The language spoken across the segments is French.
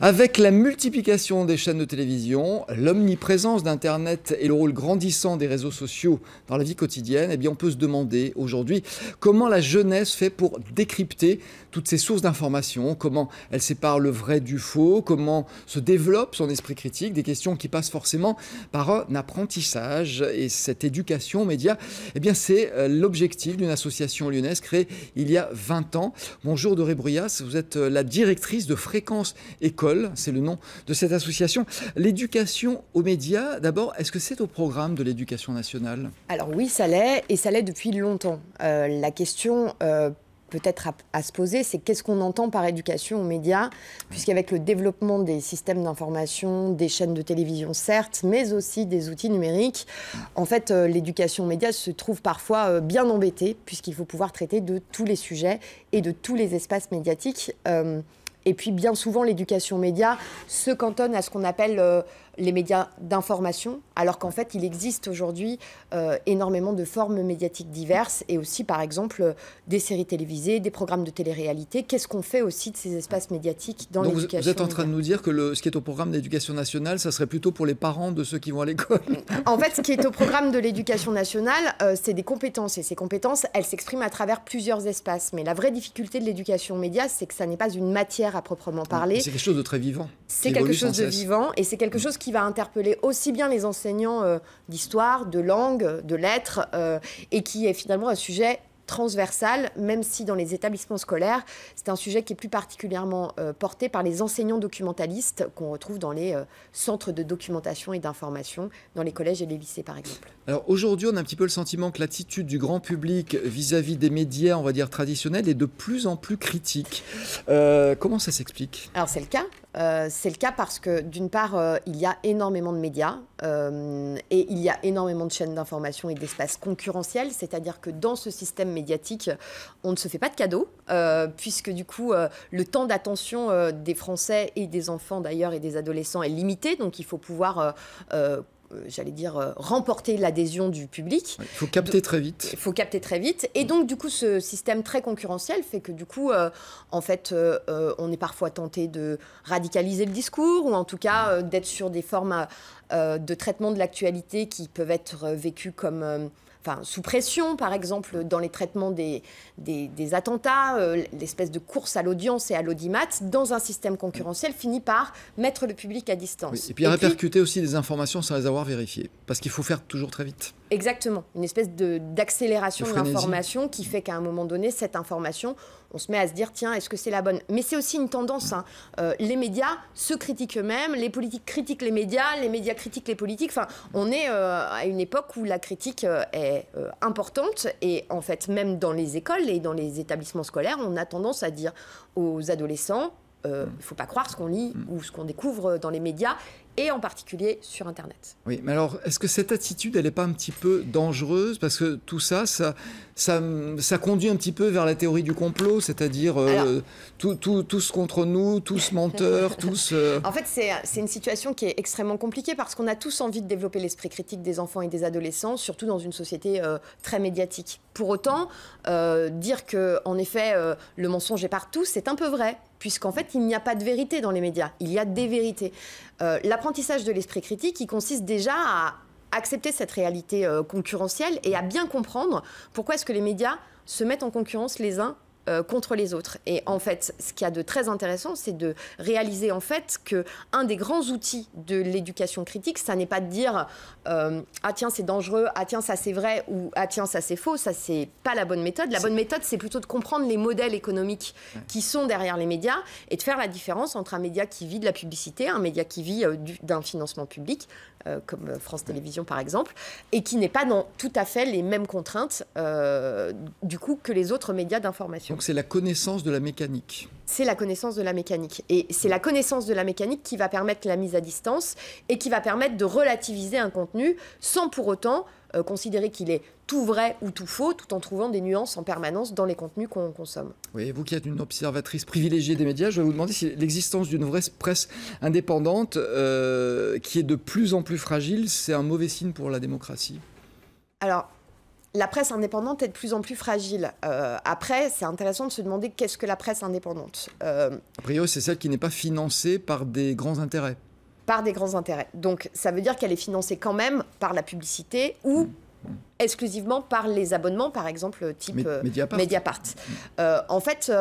Avec la multiplication des chaînes de télévision, l'omniprésence d'Internet et le rôle grandissant des réseaux sociaux dans la vie quotidienne, eh bien on peut se demander aujourd'hui comment la jeunesse fait pour décrypter toutes ces sources d'informations, comment elle sépare le vrai du faux, comment se développe son esprit critique, des questions qui passent forcément par un apprentissage et cette éducation aux médias, eh bien c'est euh, l'objectif d'une association lyonnaise créée il y a 20 ans. Bonjour Doré Bruyas, vous êtes euh, la directrice de Fréquence École c'est le nom de cette association. L'éducation aux médias, d'abord, est-ce que c'est au programme de l'éducation nationale Alors oui, ça l'est, et ça l'est depuis longtemps. Euh, la question... Euh, peut-être à, se poser, c'est qu'est-ce qu'on entend par éducation aux médias, puisqu'avec le développement des systèmes d'information, des chaînes de télévision certes, mais aussi des outils numériques, en fait, euh, l'éducation aux médias se trouve parfois bien embêtée, puisqu'il faut pouvoir traiter de tous les sujets et de tous les espaces médiatiques. Et puis bien souvent, l'éducation média se cantonne à ce qu'on appelle euh, les médias d'information, alors qu'en fait, il existe aujourd'hui euh, énormément de formes médiatiques diverses et aussi, par exemple, euh, des séries télévisées, des programmes de télé-réalité. Qu'est-ce qu'on fait aussi de ces espaces médiatiques dans l'éducation Vous êtes en train de nous dire que le, ce qui est au programme d'éducation nationale, ça serait plutôt pour les parents de ceux qui vont à l'école En fait, ce qui est au programme de l'éducation nationale, euh, c'est des compétences. Et ces compétences, elles s'expriment à travers plusieurs espaces. Mais la vraie difficulté de l'éducation média, c'est que ça n'est pas une matière à proprement parler. C'est quelque chose de très vivant. C'est quelque chose de vivant et c'est quelque mm. chose qui qui va interpeller aussi bien les enseignants euh, d'histoire, de langue, de lettres, euh, et qui est finalement un sujet transversal, même si dans les établissements scolaires, c'est un sujet qui est plus particulièrement euh, porté par les enseignants documentalistes qu'on retrouve dans les centres de documentation et d'information, dans les collèges et les lycées par exemple. Alors aujourd'hui, on a un petit peu le sentiment que l'attitude du grand public vis-à-vis des médias, on va dire traditionnels, est de plus en plus critique. comment ça s'explique Alors c'est le cas. Euh, c'est le cas parce que d'une part, euh, il y a énormément de médias euh, et il y a énormément de chaînes d'information et d'espaces concurrentiels, c'est-à-dire que dans ce système médiatique, on ne se fait pas de cadeaux, puisque du coup, le temps d'attention des Français et des enfants d'ailleurs et des adolescents est limité, donc il faut pouvoir euh, j'allais dire, euh, remporter l'adhésion du public. Il faut capter très vite. Il faut capter très vite. Et mm. donc, du coup, ce système très concurrentiel fait que, du coup, euh, en fait, on est parfois tenté de radicaliser le discours, ou en tout cas d'être sur des formes de traitement de l'actualité qui peuvent être vécues comme enfin, sous pression, par exemple, dans les traitements des, des, attentats, euh, l'espèce de course à l'audience et à l'audimat, dans un système concurrentiel, finit par mettre le public à distance. et puis, répercuter aussi des informations sans les avoir vérifiées, parce qu'il faut faire toujours très vite. Exactement, une espèce d'accélération de, l'information qui fait qu'à un moment donné, cette information, on se met à se dire, tiens, est-ce que c'est la bonne Mais c'est aussi une tendance. Hein. Euh, les médias se critiquent eux-mêmes, les politiques critiquent les médias, les médias critiquent les politiques. Enfin, on est euh, à une époque où la critique est euh, importante. Et en fait, même dans les écoles et dans les établissements scolaires, on a tendance à dire aux adolescents, il euh, ne mm. faut pas croire ce qu'on lit mm. ou ce qu'on découvre dans les médias et en particulier sur Internet. Oui, mais alors, est-ce que cette attitude, elle n'est pas un petit peu dangereuse Parce que tout ça ça, ça, conduit un petit peu vers la théorie du complot, c'est-à-dire euh, tous contre nous, tous menteurs, tous... Euh, en fait, c'est une situation qui est extrêmement compliquée parce qu'on a tous envie de développer l'esprit critique des enfants et des adolescents, surtout dans une société euh, très médiatique. Pour autant, dire que, en effet, le mensonge est partout, c'est un peu vrai puisqu'en fait, il n'y a pas de vérité dans les médias, il y a des vérités. Euh, l'apprentissage de l'esprit critique, qui consiste déjà à accepter cette réalité euh, concurrentielle et à bien comprendre pourquoi est-ce que les médias se mettent en concurrence les uns euh, contre les autres. Et en fait, ce qu'il y a de très intéressant, c'est de réaliser en fait que un des grands outils de l'éducation critique, ça n'est pas de dire euh, ah tiens c'est dangereux, ah tiens ça c'est vrai ou ah tiens ça c'est faux, ça c'est pas la bonne méthode. La bonne méthode, c'est plutôt de comprendre les modèles économiques qui sont derrière les médias et de faire la différence entre un média qui vit de la publicité, un média qui vit euh, d'un financement public, comme France Télévisions par exemple, et qui n'est pas dans tout à fait les mêmes contraintes du coup que les autres médias d'information donc c'est la connaissance de la mécanique. C'est la connaissance de la mécanique. Et c'est la connaissance de la mécanique qui va permettre la mise à distance et qui va permettre de relativiser un contenu sans pour autant euh, considérer qu'il est tout vrai ou tout faux, tout en trouvant des nuances en permanence dans les contenus qu'on consomme. Oui, vous qui êtes une observatrice privilégiée des médias, je vais vous demander si l'existence d'une vraie presse indépendante, euh, qui est de plus en plus fragile, c'est un mauvais signe pour la démocratie. Alors, la presse indépendante est de plus en plus fragile. Euh, après, c'est intéressant de se demander qu'est-ce que la presse indépendante. Euh, a priori, c'est celle qui n'est pas financée par des grands intérêts. Par des grands intérêts. Donc, ça veut dire qu'elle est financée quand même par la publicité ou mm. exclusivement par les abonnements, par exemple, type euh, Mediapart. Mm. Euh, en fait,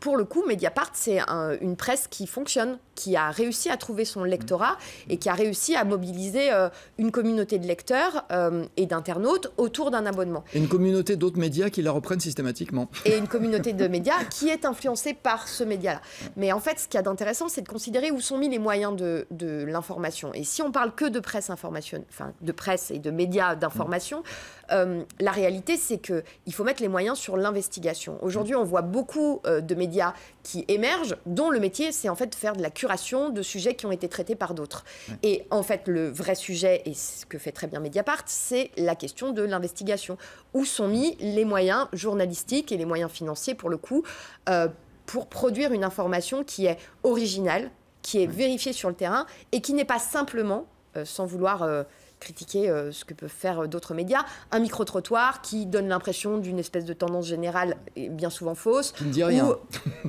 pour le coup, Mediapart, c'est une presse qui fonctionne qui a réussi à trouver son mm. lectorat et qui a réussi à mobiliser euh, une communauté de lecteurs euh, et d'internautes autour d'un abonnement. Et une communauté d'autres médias qui la reprennent systématiquement. Et une communauté de médias qui est influencée par ce média-là. Mais en fait, ce qu'il y a d'intéressant, c'est de considérer où sont mis les moyens de, l'information. Et si on parle que de presse information, enfin de presse et de médias mm. d'information, euh, la réalité, c'est qu'il faut mettre les moyens sur l'investigation. Aujourd'hui, on voit beaucoup de médias qui émergent, dont le métier, c'est en fait de faire de la curation de sujets qui ont été traités par d'autres. Et en fait, le vrai sujet, et ce que fait très bien Mediapart, c'est la question de l'investigation. Où sont mis les moyens journalistiques et les moyens financiers, pour le coup, euh, pour produire une information qui est originale, qui est vérifiée sur le terrain et qui n'est pas simplement, euh, sans vouloir... Euh, critiquer euh, ce que peuvent faire euh, d'autres médias. Un micro-trottoir qui donne l'impression d'une espèce de tendance générale et bien souvent fausse. Qui ne dit rien.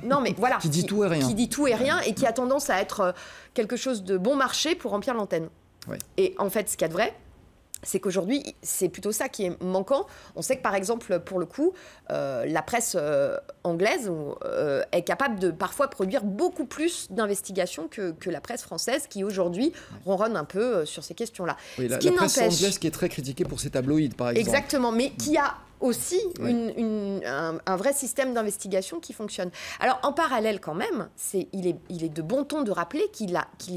Non, mais voilà. qui dit tout et rien. Qui dit tout et rien et qui a tendance à être euh, quelque chose de bon marché pour remplir l'antenne. Et en fait, ce qu'il y a de vrai, c'est qu'aujourd'hui, c'est plutôt ça qui est manquant. On sait que par exemple, pour le coup, euh, la presse euh, anglaise euh, est capable de parfois produire beaucoup plus d'investigations que, la presse française qui aujourd'hui ronronne un peu sur ces questions-là. la, la presse anglaise qui est très critiquée pour ses tabloïds, par exemple. Exactement, mais qui a aussi un, vrai système d'investigation qui fonctionne. Alors en parallèle quand même, il, est, il, est, de bon ton de rappeler qu'il y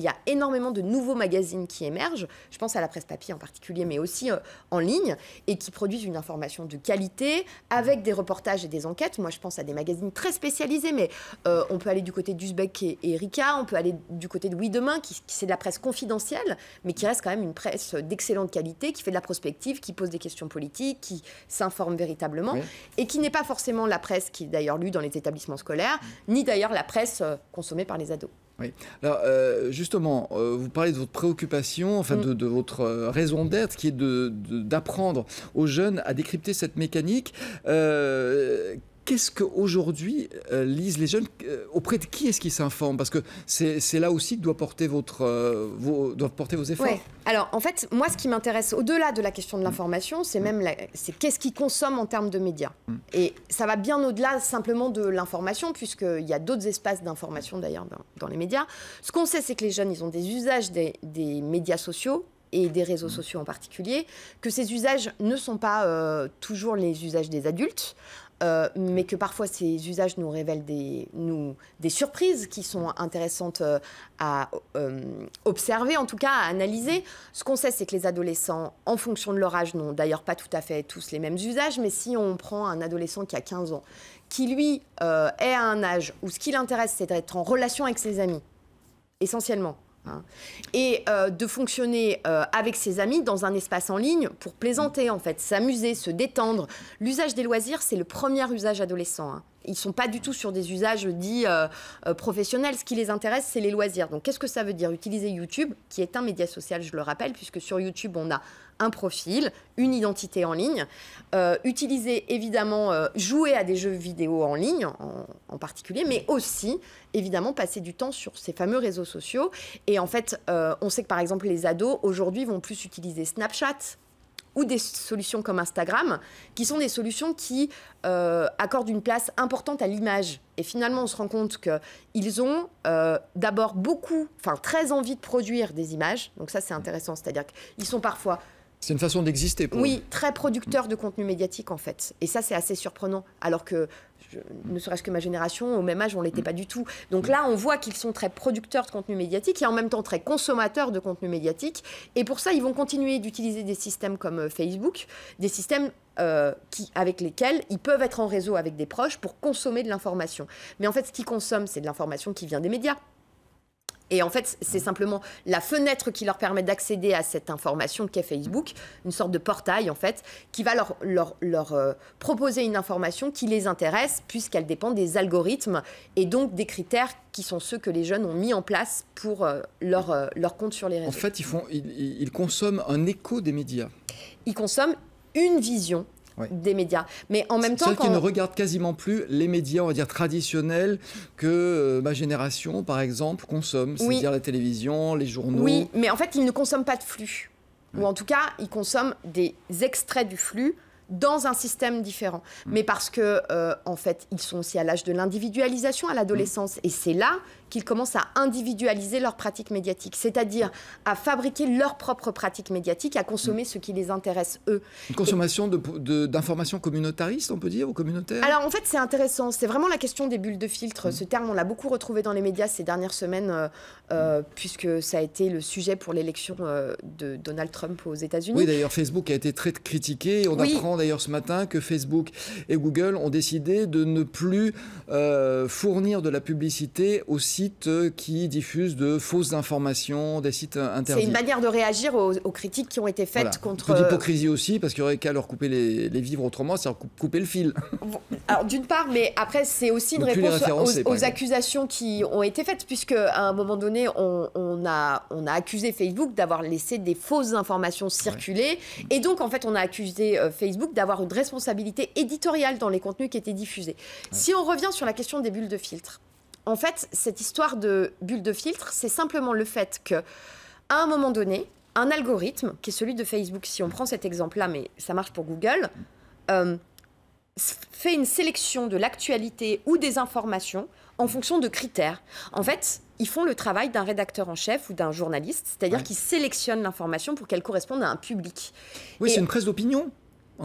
a énormément de nouveaux magazines qui émergent, je pense à la presse papier en particulier, mais aussi euh, en ligne, et qui produisent une information de qualité avec des reportages et des enquêtes. Moi je pense à des magazines très spécialisés, mais euh, on peut aller du côté d'Uzbek et, et Erika, on peut aller du côté de Oui Demain, qui, qui c'est de la presse confidentielle, mais qui reste quand même une presse euh, d'excellente qualité, qui fait de la prospective, qui pose des questions politiques, qui s'informe véritablement, et qui n'est pas forcément la presse qui est d'ailleurs lue dans les établissements scolaires, mm. ni d'ailleurs la presse euh, consommée par les ados. Oui. Alors, euh, justement, euh, vous parlez de votre préoccupation, enfin mm. de, votre raison d'être, qui est d'apprendre de, d'apprendre aux jeunes à décrypter cette mécanique qu'est-ce qu'aujourd'hui euh, lisent les jeunes euh, Auprès de qui est-ce qu'ils s'informent Parce que c'est là aussi que doit porter votre, euh, vos, doivent porter vos efforts. Alors, en fait, moi, ce qui m'intéresse, au-delà de la question de l'information, c'est même c'est qu'est-ce qu'ils consomment en termes de médias. Mm. Et ça va bien au-delà simplement de l'information, puisqu'il y a d'autres espaces d'information, d'ailleurs, dans, les médias. Ce qu'on sait, c'est que les jeunes, ils ont des usages des, médias sociaux et des réseaux mm. sociaux en particulier, que ces usages ne sont pas toujours les usages des adultes. Euh, mais que parfois ces usages nous révèlent des, surprises qui sont intéressantes euh, à euh, observer, en tout cas à analyser. Ce qu'on sait, c'est que les adolescents, en fonction de leur âge, n'ont d'ailleurs pas tout à fait tous les mêmes usages, mais si on prend un adolescent qui a 15 ans, qui lui est à un âge où ce qui l'intéresse, c'est d'être en relation avec ses amis, essentiellement, Hein. et euh, de fonctionner euh, avec ses amis dans un espace en ligne pour plaisanter, en fait, s'amuser, se détendre. L'usage des loisirs, c'est le premier usage adolescent. Hein ils ne sont pas du tout sur des usages dits euh, euh, professionnels. Ce qui les intéresse, c'est les loisirs. Donc, qu'est-ce que ça veut dire Utiliser YouTube, qui est un média social, je le rappelle, puisque sur YouTube, on a un profil, une identité en ligne. Euh, utiliser, évidemment, jouer à des jeux vidéo en ligne, en, particulier, mais aussi, évidemment, passer du temps sur ces fameux réseaux sociaux. Et en fait, on sait que, par exemple, les ados, aujourd'hui, vont plus utiliser Snapchat ou des solutions comme Instagram, qui sont des solutions qui euh, accordent une place importante à l'image. Et finalement, on se rend compte qu'ils ont euh, d'abord beaucoup, enfin très envie de produire des images. Donc ça, c'est intéressant. C'est-à-dire qu'ils sont parfois c'est une façon d'exister Oui, très producteur de contenu médiatique en fait. Et ça, c'est assez surprenant. Alors que, ne serait-ce que ma génération, au même âge, on ne l'était mm. pas du tout. Donc mm. là, on voit qu'ils sont très producteurs de contenu médiatique et en même temps très consommateurs de contenu médiatique. Et pour ça, ils vont continuer d'utiliser des systèmes comme euh, Facebook, des systèmes euh, avec lesquels ils peuvent être en réseau avec des proches pour consommer de l'information. Mais en fait, ce qu'ils consomment, c'est de l'information qui vient des médias et en fait, c'est simplement la fenêtre qui leur permet d'accéder à cette information qu'est Facebook, une sorte de portail en fait, qui va leur, leur, euh, proposer une information qui les intéresse puisqu'elle dépend des algorithmes et donc des critères qui sont ceux que les jeunes ont mis en place pour euh, leur, euh, leur compte sur les réseaux. En fait, ils, font, ils consomment un écho des médias. Ils consomment une vision des médias. Mais en même temps. ceux qui ne regardent quasiment plus les médias, on va dire, traditionnels que euh, ma génération, par exemple, consomme. C'est-à-dire la télévision, les journaux. Oui, mais en fait, ils ne consomment pas de flux. Ou en tout cas, ils consomment des extraits du flux dans un système différent. Mm. Mais parce que, euh, en fait, ils sont aussi à l'âge de l'individualisation, à l'adolescence. Mm. Et c'est là qu'ils commencent à individualiser leurs pratiques médiatiques, c'est-à-dire à fabriquer leurs propres pratiques médiatiques, à consommer mm. ce qui les intéresse eux. Une consommation de d'informations communautaristes, on peut dire, ou communautaires Alors en fait, c'est intéressant. C'est vraiment la question des bulles de filtre. Mm. Ce terme, on l'a beaucoup retrouvé dans les médias ces dernières semaines, euh, euh, mm. puisque ça a été le sujet pour l'élection euh, de Donald Trump aux États-Unis. Oui, d'ailleurs, Facebook a été très critiqué. On apprend d'ailleurs ce matin que Facebook et Google ont décidé de ne plus fournir de la publicité aussi sites euh, qui diffusent de fausses informations, des sites euh, interdits. C'est une manière de réagir aux, critiques qui ont été faites contre. Peu euh, d'hypocrisie aussi, parce qu'il n'y aurait qu'à leur couper les, vivres autrement, c'est couper le fil. Alors d'une part, mais après, c'est aussi une réponse aux, accusations qui ont été faites, puisque à un moment donné, on, a, on a accusé Facebook d'avoir laissé des fausses informations circuler. Et donc, en fait, on a accusé Facebook d'avoir une responsabilité éditoriale dans les contenus qui étaient diffusés. Si on revient sur la question des bulles de filtre, en fait, cette histoire de bulle de filtre, c'est simplement le fait que, à un moment donné, un algorithme, qui est celui de Facebook, si on prend cet exemple-là, mais ça marche pour Google, euh, fait une sélection de l'actualité ou des informations en fonction de critères. En fait, ils font le travail d'un rédacteur en chef ou d'un journaliste, c'est-à-dire qu'ils sélectionnent l'information pour qu'elle corresponde à un public. Oui, c'est une presse d'opinion.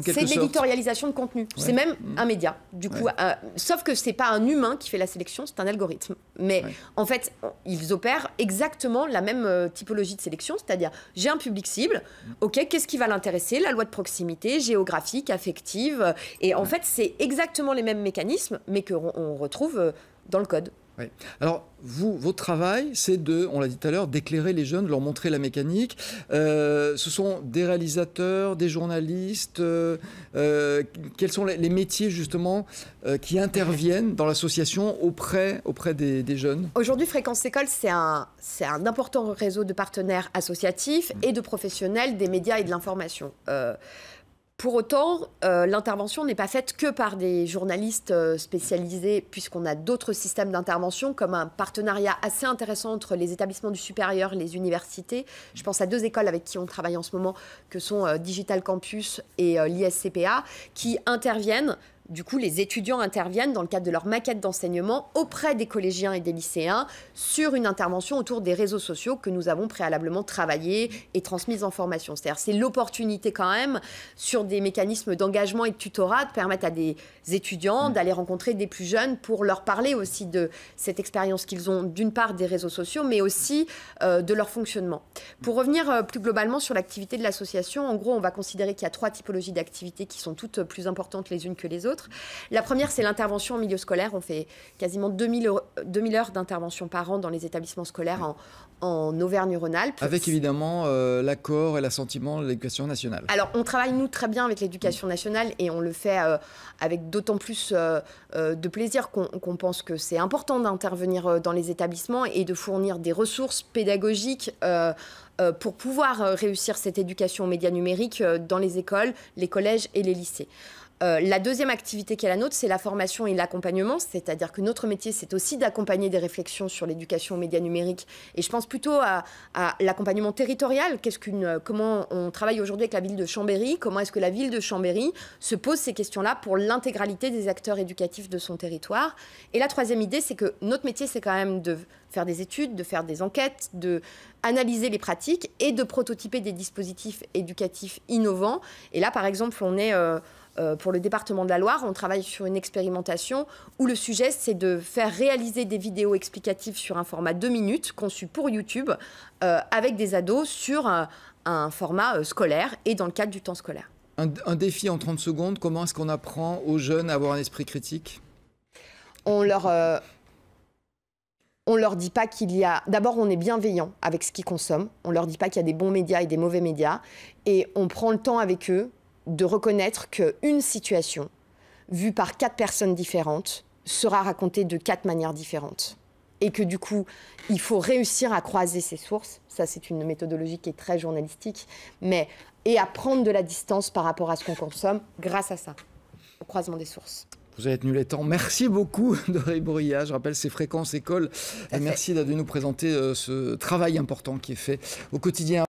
C'est l'éditorialisation de contenu. C'est même un média. Du coup, euh, sauf que c'est pas un humain qui fait la sélection, c'est un algorithme. Mais en fait, ils opèrent exactement la même euh, typologie de sélection, c'est-à-dire j'ai un public cible. Mm. Ok, qu'est-ce qui va l'intéresser La loi de proximité, géographique, affective. Et en fait, c'est exactement les mêmes mécanismes, mais qu'on retrouve euh, dans le code. Alors, vous, votre travail, c'est de, on l'a dit tout à l'heure, d'éclairer les jeunes, de leur montrer la mécanique. Euh, ce sont des réalisateurs, des journalistes. Euh, euh, quels sont les, métiers, justement, qui interviennent dans l'association auprès, auprès des, jeunes Aujourd'hui, Fréquence École, c'est un, c'est un important réseau de partenaires associatifs et de professionnels des médias et de l'information. Pour autant, euh, l'intervention n'est pas faite que par des journalistes euh, spécialisés, puisqu'on a d'autres systèmes d'intervention, comme un partenariat assez intéressant entre les établissements du supérieur, les universités. Je pense à deux écoles avec qui on travaille en ce moment, que sont euh, Digital Campus et l'ISCPA, qui interviennent du coup, les étudiants interviennent dans le cadre de leur maquette d'enseignement auprès des collégiens et des lycéens sur une intervention autour des réseaux sociaux que nous avons préalablement travaillé et transmise en formation. C'est-à-dire, c'est l'opportunité quand même sur des mécanismes d'engagement et de tutorat de permettre à des étudiants mm. d'aller rencontrer des plus jeunes pour leur parler aussi de cette expérience qu'ils ont d'une part des réseaux sociaux, mais aussi euh, de leur fonctionnement. Pour revenir euh, plus globalement sur l'activité de l'association, en gros, on va considérer qu'il y a trois typologies d'activités qui sont toutes euh, plus importantes les unes que les autres. La première, c'est l'intervention en milieu scolaire. On fait quasiment 2000, heures, heures d'intervention par an dans les établissements scolaires en, Auvergne-Rhône-Alpes. Avec évidemment euh, l'accord et l'assentiment de l'éducation nationale. Alors, on travaille, nous, très bien avec l'éducation nationale et on le fait euh, avec d'autant plus euh, de plaisir qu'on pense que c'est important d'intervenir dans les établissements et de fournir des ressources pédagogiques pour pouvoir réussir cette éducation aux médias numériques dans les écoles, les collèges et les lycées. Euh, la deuxième activité qui est la nôtre, c'est la formation et l'accompagnement, c'est-à-dire que notre métier, c'est aussi d'accompagner des réflexions sur l'éducation aux médias numériques. Et je pense plutôt à, l'accompagnement territorial. Qu'est-ce qu'une, euh, comment on travaille aujourd'hui avec la ville de Chambéry Comment est-ce que la ville de Chambéry se pose ces questions-là pour l'intégralité des acteurs éducatifs de son territoire Et la troisième idée, c'est que notre métier, c'est quand même de faire des études, de faire des enquêtes, de analyser les pratiques et de prototyper des dispositifs éducatifs innovants. Et là, par exemple, on est euh, euh, pour le département de la Loire, on travaille sur une expérimentation où le sujet, c'est de faire réaliser des vidéos explicatives sur un format 2 minutes conçu pour YouTube euh, avec des ados sur euh, un, format scolaire et dans le cadre du temps scolaire. Un, défi en 30 secondes, comment est-ce qu'on apprend aux jeunes à avoir un esprit critique On leur... on leur dit pas qu'il y a. D'abord, on est bienveillant avec ce qu'ils consomment. On leur dit pas qu'il y a des bons médias et des mauvais médias. Et on prend le temps avec eux de reconnaître qu'une situation, vue par quatre personnes différentes, sera racontée de quatre manières différentes. Et que du coup, il faut réussir à croiser ces sources. Ça, c'est une méthodologie qui est très journalistique, mais et à prendre de la distance par rapport à ce qu'on consomme grâce à ça, au croisement des sources. Vous avez tenu les temps. Merci beaucoup, Doré Bourilla. Je rappelle ces fréquences écoles. Merci d'avoir nous présenter euh, ce travail important qui est fait au quotidien.